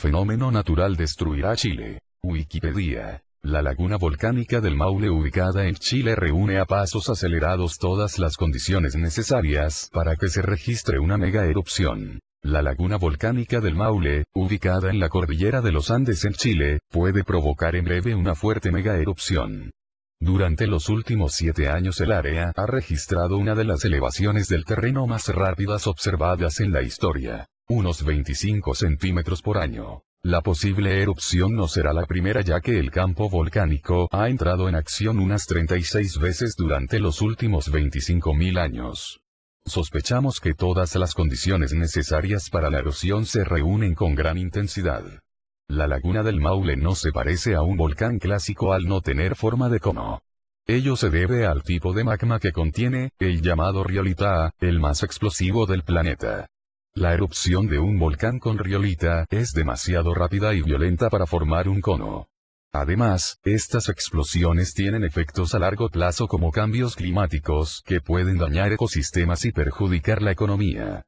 Fenómeno natural destruirá Chile. Wikipedia. La laguna volcánica del Maule ubicada en Chile reúne a pasos acelerados todas las condiciones necesarias para que se registre una megaerupción. La laguna volcánica del Maule, ubicada en la cordillera de los Andes en Chile, puede provocar en breve una fuerte megaerupción. Durante los últimos siete años el área ha registrado una de las elevaciones del terreno más rápidas observadas en la historia unos 25 centímetros por año. La posible erupción no será la primera ya que el campo volcánico ha entrado en acción unas 36 veces durante los últimos 25.000 años. Sospechamos que todas las condiciones necesarias para la erupción se reúnen con gran intensidad. La laguna del Maule no se parece a un volcán clásico al no tener forma de cono. Ello se debe al tipo de magma que contiene, el llamado riolita, el más explosivo del planeta. La erupción de un volcán con riolita es demasiado rápida y violenta para formar un cono. Además, estas explosiones tienen efectos a largo plazo como cambios climáticos que pueden dañar ecosistemas y perjudicar la economía.